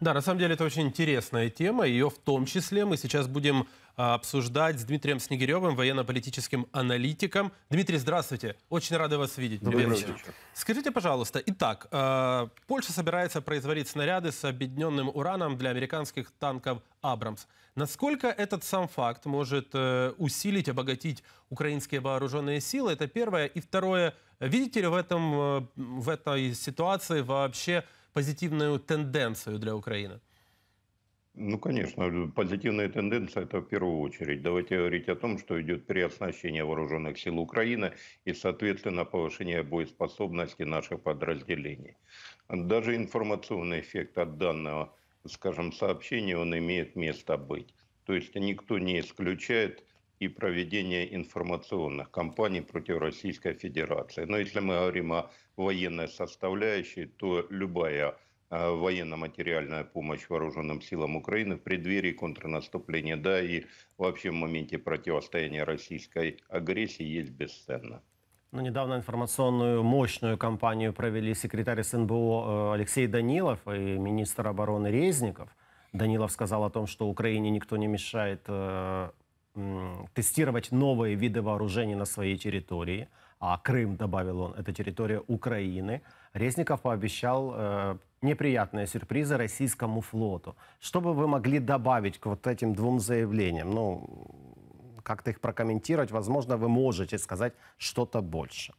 Да, на самом деле это очень интересная тема. Ее в том числе мы сейчас будем а, обсуждать с Дмитрием Снегиревым, военно-политическим аналитиком. Дмитрий, здравствуйте. Очень рады вас видеть. Добрый вечер. Скажите, пожалуйста, итак, а, Польша собирается производить снаряды с объединенным ураном для американских танков «Абрамс». Насколько этот сам факт может э, усилить, обогатить украинские вооруженные силы? Это первое. И второе, видите ли в, этом, э, в этой ситуации вообще позитивную тенденцию для Украины? Ну, конечно, позитивная тенденция – это в первую очередь. Давайте говорить о том, что идет переоснащение вооруженных сил Украины и, соответственно, повышение боеспособности наших подразделений. Даже информационный эффект от данного, скажем, сообщения, он имеет место быть. То есть никто не исключает и проведения информационных кампаний против Российской Федерации. Но если мы говорим о военной составляющей, то любая э, военно-материальная помощь вооруженным силам Украины в преддверии контрнаступления, да, и вообще в моменте противостояния российской агрессии есть бесценно. Ну, недавно информационную мощную кампанию провели секретарь СНБО э, Алексей Данилов и министр обороны Резников. Данилов сказал о том, что Украине никто не мешает э, тестировать новые виды вооружений на своей территории, а Крым, добавил он, это территория Украины, Резников пообещал э, неприятные сюрпризы российскому флоту. Что бы вы могли добавить к вот этим двум заявлениям? Ну, как-то их прокомментировать, возможно, вы можете сказать что-то больше.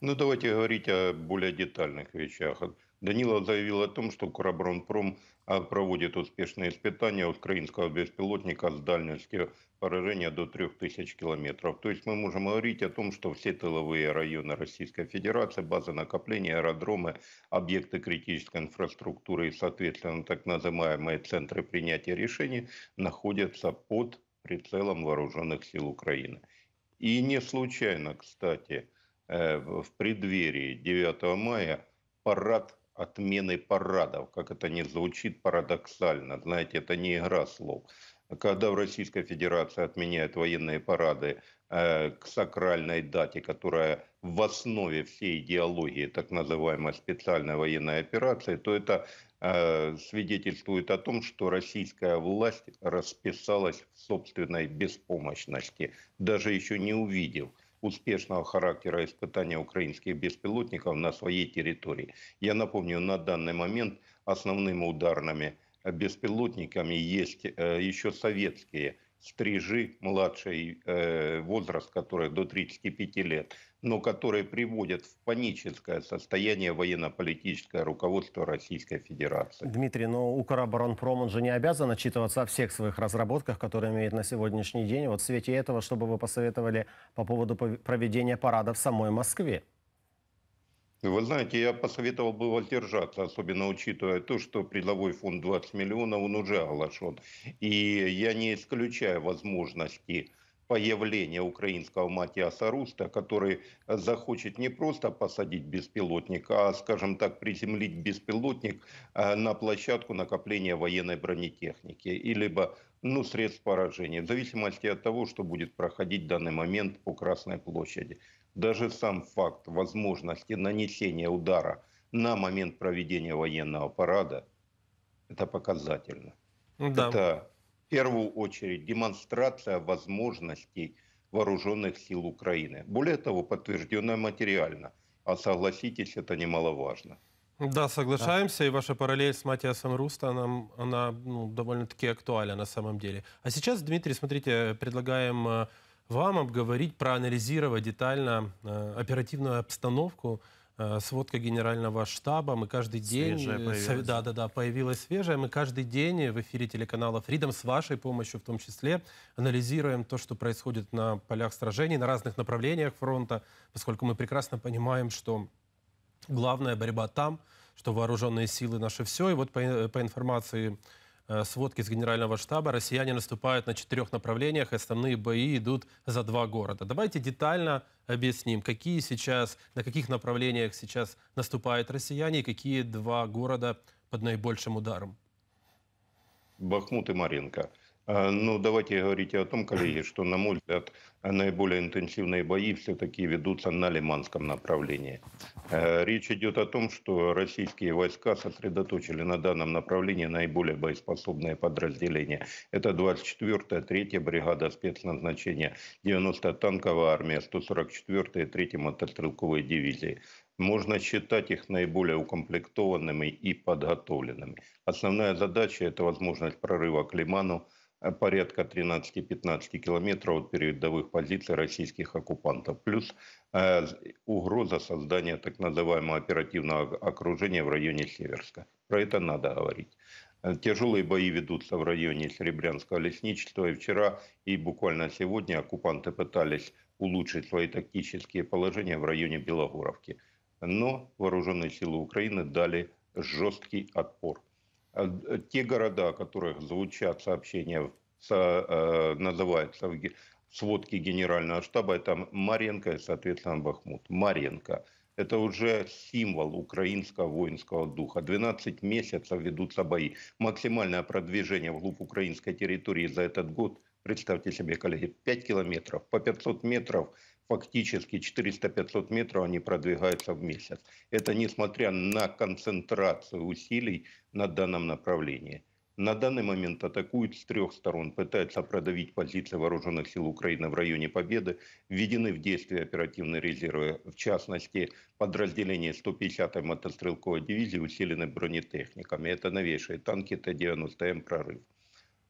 Ну, давайте говорить о более детальных вещах. Данила заявил о том, что Корабронпром а, проводит успешные испытания украинского беспилотника с дальностью поражения до 3000 километров. То есть мы можем говорить о том, что все тыловые районы Российской Федерации, базы накопления, аэродромы, объекты критической инфраструктуры и, соответственно, так называемые центры принятия решений находятся под прицелом вооруженных сил Украины. И не случайно, кстати, э, в преддверии 9 мая парад отмены парадов, как это не звучит парадоксально, знаете, это не игра слов. Когда в Российской Федерации отменяют военные парады э, к сакральной дате, которая в основе всей идеологии так называемой специальной военной операции, то это э, свидетельствует о том, что российская власть расписалась в собственной беспомощности, даже еще не увидев – успешного характера испытания украинских беспилотников на своей территории. Я напомню, на данный момент основными ударными беспилотниками есть э, еще советские стрижи, младший э, возраст который до 35 лет, но которые приводят в паническое состояние военно-политическое руководство Российской Федерации. Дмитрий, но у Укроборонпром, он же не обязан отчитываться о всех своих разработках, которые имеет на сегодняшний день. Вот в свете этого, чтобы вы посоветовали по поводу проведения парада в самой Москве? Ну, вы знаете, я посоветовал бы воздержаться, особенно учитывая то, что предловой фонд 20 миллионов, он уже оглашен. И я не исключаю возможности появления украинского Матиаса Руста, который захочет не просто посадить беспилотник, а, скажем так, приземлить беспилотник э, на площадку накопления военной бронетехники, либо ну, средств поражения, в зависимости от того, что будет проходить в данный момент по Красной площади. Даже сам факт возможности нанесения удара на момент проведения военного парада, это показательно. Ну да. Это в первую очередь демонстрация возможностей вооруженных сил Украины. Более того, подтвержденная материально. А согласитесь, это немаловажно. Да, соглашаемся, да. и ваша параллель с Матиасом Руста, она, ну, довольно-таки актуальна на самом деле. А сейчас, Дмитрий, смотрите, предлагаем э, вам обговорить, проанализировать детально э, оперативную обстановку, э, сводка генерального штаба. Мы каждый день... Свежая появилась. Да, да, да, появилась свежая. Мы каждый день в эфире телеканала Freedom с вашей помощью в том числе анализируем то, что происходит на полях сражений, на разных направлениях фронта, поскольку мы прекрасно понимаем, что Главная борьба там, что вооруженные силы наши все. И вот по, э, по информации э, сводки с генерального штаба, россияне наступают на четырех направлениях, основные бои идут за два города. Давайте детально объясним, какие сейчас, на каких направлениях сейчас наступают россияне и какие два города под наибольшим ударом. Бахмут и Маринка. А, ну, давайте говорить о том, коллеги, что, на мой взгляд, наиболее интенсивные бои все-таки ведутся на Лиманском направлении. Э, речь идет о том, что российские войска сосредоточили на данном направлении наиболее боеспособные подразделения. Это 24-я, 3-я бригада спецназначения, 90-я танковая армия, 144-я, 3-я мотострелковые дивизии можно считать их наиболее укомплектованными и подготовленными. Основная задача – это возможность прорыва к Лиману – Э, порядка 13-15 километров от передовых позиций российских оккупантов. Плюс э, угроза создания так называемого оперативного окружения в районе Северска. Про это надо говорить. Э, тяжелые бои ведутся в районе Серебрянского лесничества. И вчера, и буквально сегодня оккупанты пытались улучшить свои тактические положения в районе Белогоровки. Но вооруженные силы Украины дали жесткий отпор. Э, те города, о которых звучат сообщения, э, называются в сводке Генерального штаба, это Маренко и, соответственно, Бахмут. Маренко – это уже символ украинского воинского духа. 12 месяцев ведутся бои. Максимальное продвижение вглубь украинской территории за этот год, представьте себе, коллеги, 5 километров, по 500 метров – фактически 400-500 метров они продвигаются в месяц. Это несмотря на концентрацию усилий на данном направлении. На данный момент атакуют с трех сторон, пытаются продавить позиции вооруженных сил Украины в районе Победы, введены в действие оперативные резервы, в частности, подразделение 150-й мотострелковой дивизии усилены бронетехниками. Это новейшие танки Т-90М «Прорыв».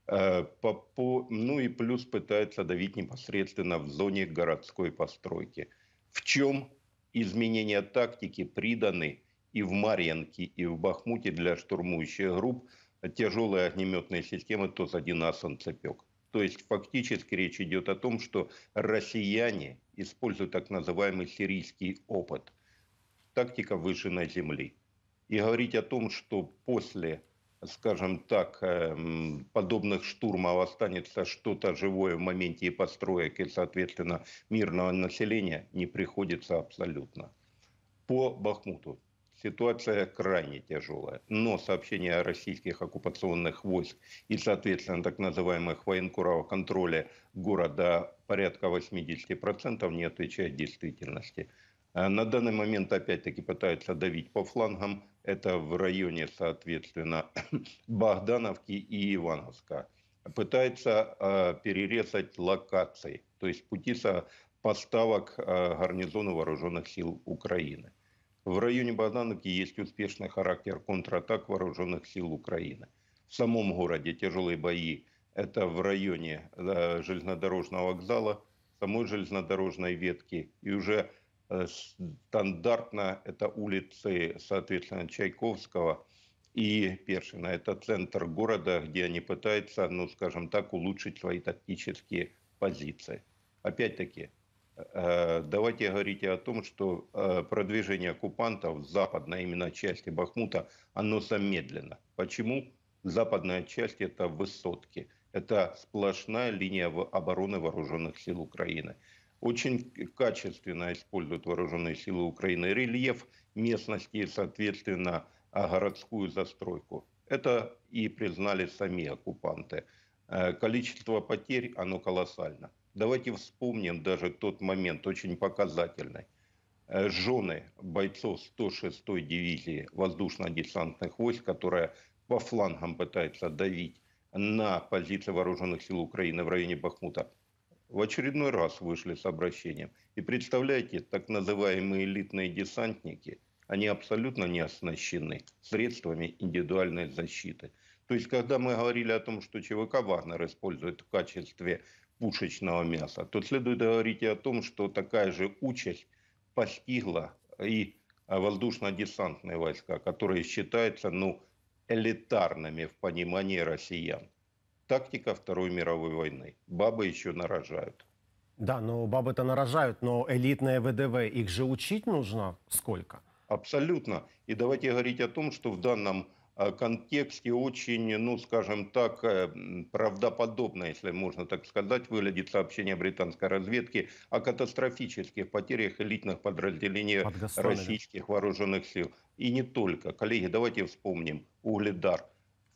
Э, по, по, ну и плюс пытается давить непосредственно в зоне городской постройки. В чем изменения тактики приданы и в Марьянке, и в Бахмуте для штурмующих групп тяжелые огнеметные системы ТОС-1А «Солнцепек». То есть фактически речь идет о том, что россияне используют так называемый сирийский опыт, тактика выше на земли. И говорить о том, что после скажем так, эм, подобных штурмов останется что-то живое в моменте и построек, и, соответственно, мирного населения не приходится абсолютно. По Бахмуту ситуация крайне тяжелая. Но сообщения о российских оккупационных войск и, соответственно, так называемых военкуров контроля города порядка 80% не отвечает действительности. Э, на данный момент опять-таки пытаются давить по флангам. Это в районе, соответственно, Богдановки и Ивановска. Пытаются э, перерезать локации, то есть пути со поставок э, гарнизона вооруженных сил Украины. В районе Богдановки есть успешный характер контратак вооруженных сил Украины. В самом городе тяжелые бои. Это в районе э, железнодорожного вокзала, самой железнодорожной ветки. И уже Э, стандартно это улицы, соответственно, Чайковского и Першина. Это центр города, где они пытаются, ну, скажем так, улучшить свои тактические позиции. Опять-таки, э, давайте говорить о том, что э, продвижение оккупантов в западной именно части Бахмута, оно замедлено. Почему? Западная часть – это высотки. Это сплошная линия обороны вооруженных сил Украины – очень качественно используют вооруженные силы Украины рельеф местности и, соответственно, а городскую застройку. Это и признали сами оккупанты. Э, количество потерь, оно колоссально. Давайте вспомним даже тот момент, очень показательный. Э, жены бойцов 106-й дивизии воздушно-десантных войск, которая по флангам пытается давить на позиции вооруженных сил Украины в районе Бахмута, в очередной раз вышли с обращением. И представляете, так называемые элитные десантники, они абсолютно не оснащены средствами индивидуальной защиты. То есть, когда мы говорили о том, что ЧВК Вагнер использует в качестве пушечного мяса, то следует говорить и о том, что такая же участь постигла и воздушно-десантные войска, которые считаются ну, элитарными в понимании россиян тактика Второй мировой войны. Бабы еще нарожают. Да, но бабы-то нарожают, но элитное ВДВ, их же учить нужно сколько? Абсолютно. И давайте говорить о том, что в данном э, контексте очень, ну, скажем так, э, правдоподобно, если можно так сказать, выглядит сообщение британской разведки о катастрофических потерях элитных подразделений российских вооруженных сил. И не только. Коллеги, давайте вспомним Угледар –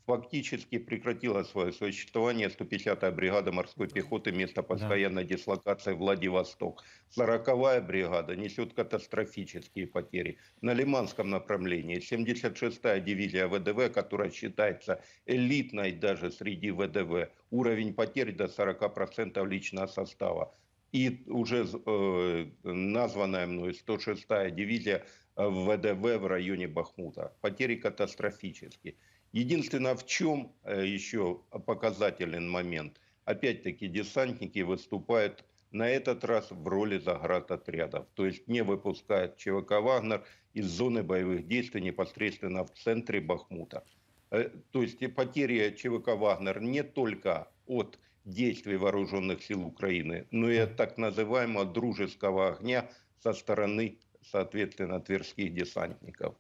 фактически прекратила свое существование 150-я бригада морской пехоты, место постоянной да. дислокации Владивосток. 40-я бригада несет катастрофические потери. На Лиманском направлении 76-я дивизия ВДВ, которая считается элитной даже среди ВДВ, уровень потерь до 40% личного состава. И уже э, названная мной 106-я дивизия ВДВ э, в районе Бахмута. Потери катастрофические. Единственное, а в чем э, еще показателен момент, опять-таки десантники выступают на этот раз в роли заградотрядов, то есть не выпускают ЧВК «Вагнер» из зоны боевых действий непосредственно в центре Бахмута. Э, то есть потери ЧВК «Вагнер» не только от действий вооруженных сил Украины, но и от так называемого дружеского огня со стороны, соответственно, тверских десантников.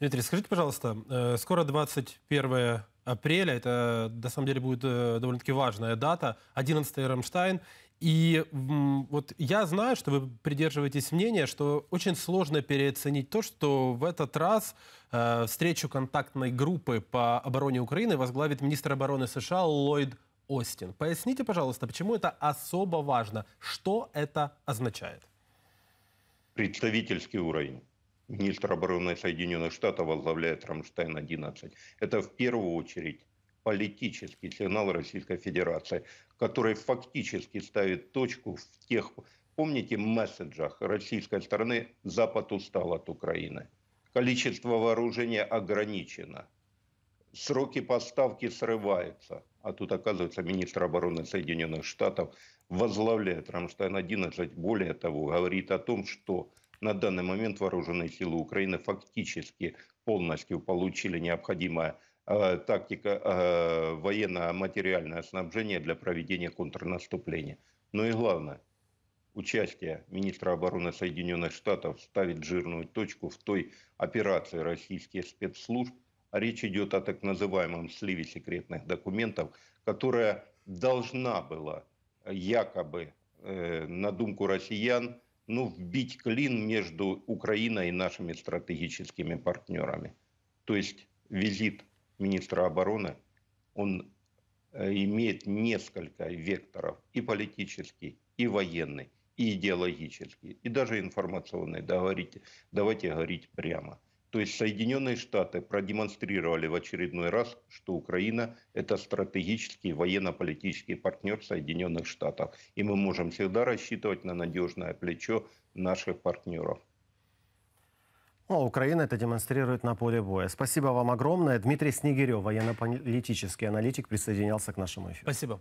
Дмитрий, скажите, пожалуйста, э, скоро 21 апреля, это, на самом деле, будет э, довольно-таки важная дата, 11 Рамштайн, и вот я знаю, что вы придерживаетесь мнения, что очень сложно переоценить то, что в этот раз э, встречу контактной группы по обороне Украины возглавит министр обороны США Ллойд Остин. Поясните, пожалуйста, почему это особо важно? Что это означает? Представительский уровень министр обороны Соединенных Штатов возглавляет Рамштайн-11. Это в первую очередь политический сигнал Российской Федерации, который фактически ставит точку в тех, помните, месседжах российской стороны «Запад устал от Украины». Количество вооружения ограничено. Сроки поставки срываются. А тут, оказывается, министр обороны Соединенных Штатов возглавляет Рамштайн-11. Более того, говорит о том, что на данный момент вооруженные силы Украины фактически полностью получили необходимое э, тактика э, военно-материальное снабжение для проведения контрнаступления. Но ну и главное, участие министра обороны Соединенных Штатов ставит жирную точку в той операции российских спецслужб. А речь идет о так называемом сливе секретных документов, которая должна была якобы э, на думку россиян – ну, вбить клин между Украиной и нашими стратегическими партнерами. То есть визит министра обороны, он э, имеет несколько векторов, и политический, и военный, и идеологический, и даже информационный. Да, говорите, давайте говорить прямо – то есть Соединенные Штаты продемонстрировали в очередной раз, что Украина – это стратегический военно-политический партнер Соединенных Штатов. И мы можем всегда рассчитывать на надежное плечо наших партнеров. Ну, а Украина это демонстрирует на поле боя. Спасибо вам огромное. Дмитрий Снегирев, военно-политический аналитик, присоединялся к нашему эфиру. Спасибо.